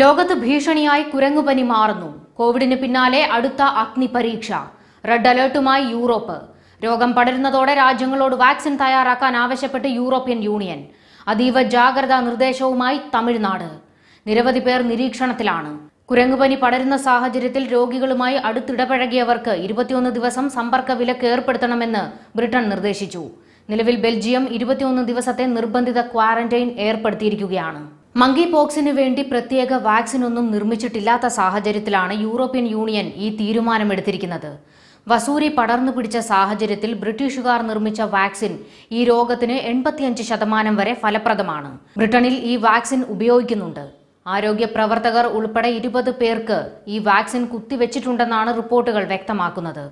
ലോകത്ത് ഭീഷണിയായി കുരങ്ങുപനി മാറുന്നു കോവിഡിന് പിന്നാലെ അടുത്ത അഗ്നിപരീക്ഷ റെഡ് അലേർട്ടുമായി യൂറോപ്പ് രോഗം പടരുന്നതോടെ രാജ്യങ്ങളോട് വാക്സിൻ തയ്യാറാക്കാൻ ആവശ്യപ്പെട്ട് യൂറോപ്യൻ യൂണിയൻ അതീവ ജാഗ്രതാ നിർദ്ദേശവുമായി തമിഴ്നാട് നിരവധി പേർ നിരീക്ഷണത്തിലാണ് കുരങ്ങുപനി പടരുന്ന സാഹചര്യത്തിൽ രോഗികളുമായി അടുത്തിടപഴകിയവർക്ക് ഇരുപത്തിയൊന്ന് ദിവസം സമ്പർക്ക വിലക്ക് ഏർപ്പെടുത്തണമെന്ന് ബ്രിട്ടൻ നിർദ്ദേശിച്ചു നിലവിൽ ബെൽജിയം ഇരുപത്തിയൊന്ന് ദിവസത്തെ നിർബന്ധിത ക്വാറന്റൈൻ ഏർപ്പെടുത്തിയിരിക്കുകയാണ് മങ്കി പോക്സിന് വേണ്ടി പ്രത്യേക വാക്സിൻ ഒന്നും നിർമ്മിച്ചിട്ടില്ലാത്ത സാഹചര്യത്തിലാണ് യൂറോപ്യൻ യൂണിയൻ ഈ തീരുമാനമെടുത്തിരിക്കുന്നത് വസൂരി പടർന്നു പിടിച്ച സാഹചര്യത്തിൽ ബ്രിട്ടീഷുകാർ നിർമ്മിച്ച വാക്സിൻ ഈ രോഗത്തിന് എൺപത്തിയഞ്ച് ശതമാനം വരെ ഫലപ്രദമാണ് ബ്രിട്ടനിൽ ഈ വാക്സിൻ ഉപയോഗിക്കുന്നുണ്ട് ആരോഗ്യ പ്രവർത്തകർ ഉൾപ്പെടെ ഇരുപത് പേർക്ക് ഈ വാക്സിൻ കുത്തിവെച്ചിട്ടുണ്ടെന്നാണ് റിപ്പോർട്ടുകൾ വ്യക്തമാക്കുന്നത്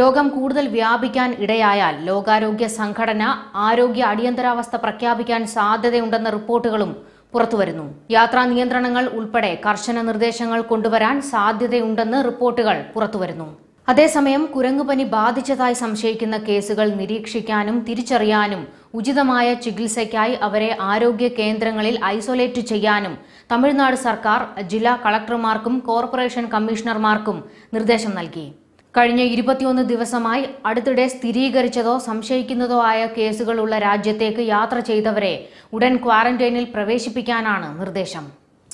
രോഗം കൂടുതൽ വ്യാപിക്കാൻ ഇടയായാൽ ലോകാരോഗ്യ സംഘടന ആരോഗ്യ അടിയന്തരാവസ്ഥ പ്രഖ്യാപിക്കാൻ സാധ്യതയുണ്ടെന്ന റിപ്പോർട്ടുകളും പുറത്തുവരുന്നു യാത്രാ നിയന്ത്രണങ്ങൾ ഉൾപ്പെടെ കർശന നിർദ്ദേശങ്ങൾ കൊണ്ടുവരാൻ സാധ്യതയുണ്ടെന്ന് റിപ്പോർട്ടുകൾ പുറത്തുവരുന്നു അതേസമയം കുരങ്ങുപനി ബാധിച്ചതായി സംശയിക്കുന്ന കേസുകൾ നിരീക്ഷിക്കാനും തിരിച്ചറിയാനും ഉചിതമായ ചികിത്സയ്ക്കായി അവരെ ആരോഗ്യ കേന്ദ്രങ്ങളിൽ ഐസൊലേറ്റ് ചെയ്യാനും തമിഴ്നാട് സർക്കാർ ജില്ലാ കളക്ടർമാർക്കും കോർപ്പറേഷൻ കമ്മീഷണർമാർക്കും നിർദ്ദേശം നൽകി കഴിഞ്ഞ ഇരുപത്തിയൊന്ന് ദിവസമായി അടുത്തിടെ സ്ഥിരീകരിച്ചതോ സംശയിക്കുന്നതോ ആയ കേസുകളുള്ള രാജ്യത്തേക്ക് യാത്ര ചെയ്തവരെ ഉടൻ ക്വാറന്റൈനിൽ പ്രവേശിപ്പിക്കാനാണ് നിർദ്ദേശം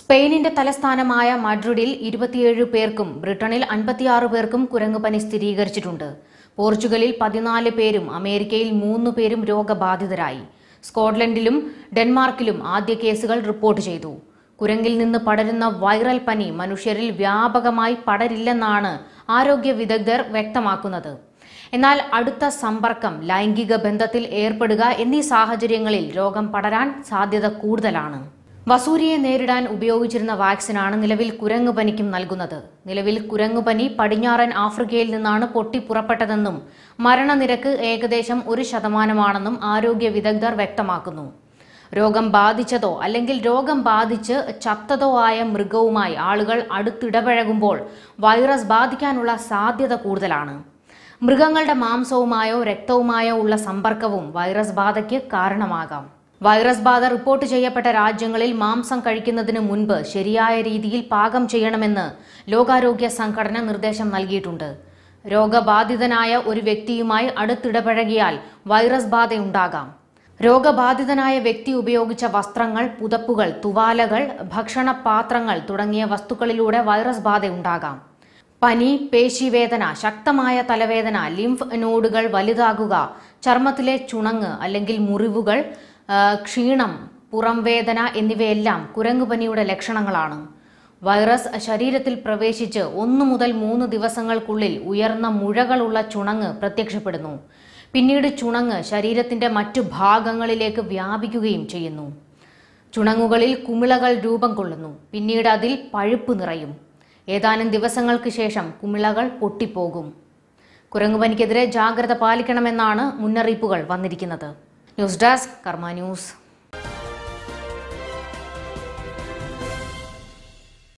സ്പെയിനിന്റെ തലസ്ഥാനമായ മഡ്രിഡിൽ ഇരുപത്തിയേഴ് പേർക്കും ബ്രിട്ടനിൽ അൻപത്തിയാറ് പേർക്കും കുരങ്ങുപനി സ്ഥിരീകരിച്ചിട്ടുണ്ട് പോർച്ചുഗലിൽ പതിനാല് പേരും അമേരിക്കയിൽ മൂന്ന് പേരും രോഗബാധിതരായി സ്കോട്ട്ലൻഡിലും ഡെൻമാർക്കിലും ആദ്യ കേസുകൾ റിപ്പോർട്ട് ചെയ്തു കുരങ്ങിൽ നിന്ന് പടരുന്ന വൈറൽ പനി മനുഷ്യരിൽ വ്യാപകമായി പടരില്ലെന്നാണ് ആരോഗ്യ വിദഗ്ധർ വ്യക്തമാക്കുന്നത് എന്നാൽ അടുത്ത സമ്പർക്കം ലൈംഗിക ബന്ധത്തിൽ ഏർപ്പെടുക എന്നീ സാഹചര്യങ്ങളിൽ രോഗം പടരാൻ സാധ്യത കൂടുതലാണ് വസൂരിയെ നേരിടാൻ ഉപയോഗിച്ചിരുന്ന വാക്സിനാണ് നിലവിൽ കുരങ്ങു പനിക്കും നൽകുന്നത് നിലവിൽ കുരങ്ങുപനി പടിഞ്ഞാറൻ ആഫ്രിക്കയിൽ നിന്നാണ് പൊട്ടിപ്പുറപ്പെട്ടതെന്നും മരണനിരക്ക് ഏകദേശം ഒരു ശതമാനമാണെന്നും ആരോഗ്യ വിദഗ്ധർ വ്യക്തമാക്കുന്നു രോഗം ബാധിച്ചതോ അല്ലെങ്കിൽ രോഗം ബാധിച്ച് ചത്തതോ ആയ മൃഗവുമായി ആളുകൾ അടുത്തിടപഴകുമ്പോൾ വൈറസ് ബാധിക്കാനുള്ള സാധ്യത കൂടുതലാണ് മൃഗങ്ങളുടെ മാംസവുമായോ രക്തവുമായോ ഉള്ള സമ്പർക്കവും വൈറസ് ബാധയ്ക്ക് കാരണമാകാം വൈറസ് ബാധ റിപ്പോർട്ട് ചെയ്യപ്പെട്ട രാജ്യങ്ങളിൽ മാംസം കഴിക്കുന്നതിന് മുൻപ് ശരിയായ രീതിയിൽ പാകം ചെയ്യണമെന്ന് ലോകാരോഗ്യ സംഘടന നിർദ്ദേശം നൽകിയിട്ടുണ്ട് രോഗബാധിതനായ ഒരു വ്യക്തിയുമായി അടുത്തിടപഴകിയാൽ വൈറസ് ബാധയുണ്ടാകാം രോഗബാധിതനായ വ്യക്തി ഉപയോഗിച്ച വസ്ത്രങ്ങൾ പുതപ്പുകൾ തുവാലകൾ ഭക്ഷണപാത്രങ്ങൾ തുടങ്ങിയ വസ്തുക്കളിലൂടെ വൈറസ് ഉണ്ടാകാം പനി പേശിവേദന ശക്തമായ തലവേദന ലിംഫ് നോഡുകൾ വലുതാകുക ചർമ്മത്തിലെ ചുണങ്ങ് അല്ലെങ്കിൽ മുറിവുകൾ ക്ഷീണം പുറംവേദന എന്നിവയെല്ലാം കുരങ്ങുപനിയുടെ ലക്ഷണങ്ങളാണ് വൈറസ് ശരീരത്തിൽ പ്രവേശിച്ച് ഒന്നു മുതൽ മൂന്ന് ദിവസങ്ങൾക്കുള്ളിൽ ഉയർന്ന മുഴകളുള്ള ചുണങ്ങ് പ്രത്യക്ഷപ്പെടുന്നു പിന്നീട് ചുണങ്ങ് ശരീരത്തിന്റെ മറ്റു ഭാഗങ്ങളിലേക്ക് വ്യാപിക്കുകയും ചെയ്യുന്നു ചുണങ്ങുകളിൽ കുമിളകൾ രൂപം കൊള്ളുന്നു പിന്നീട് അതിൽ പഴുപ്പ് നിറയും ഏതാനും ദിവസങ്ങൾക്ക് ശേഷം കുമിളകൾ പൊട്ടിപ്പോകും കുരങ്ങുപനിക്കെതിരെ ജാഗ്രത പാലിക്കണമെന്നാണ് മുന്നറിയിപ്പുകൾ വന്നിരിക്കുന്നത് ന്യൂസ് ഡെസ്ക് കർമ്മ ന്യൂസ്